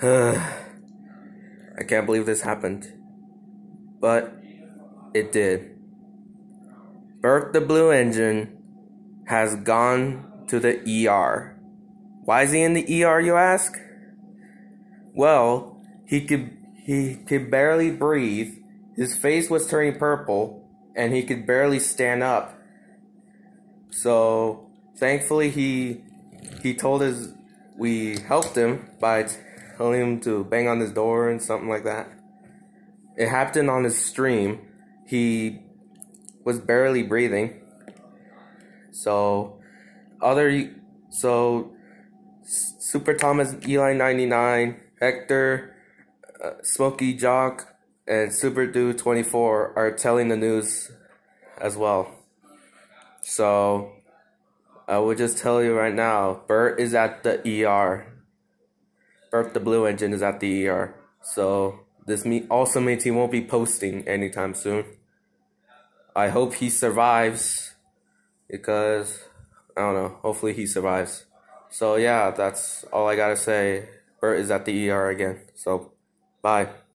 Uh, I can't believe this happened. But it did. Bert the Blue Engine has gone to the ER. Why is he in the ER, you ask? Well, he could he could barely breathe. His face was turning purple and he could barely stand up. So, thankfully he he told us we helped him by telling him to bang on his door and something like that. It happened on his stream. He was barely breathing. So, other so Super Thomas Eli 99, Hector, uh, Smoky Jock, and Super Dude 24 are telling the news as well. So, I will just tell you right now, Bert is at the ER Earth the Blue Engine is at the ER. So this me- also means he won't be posting anytime soon. I hope he survives because I don't know. Hopefully he survives. So yeah, that's all I gotta say. Bert is at the ER again. So bye.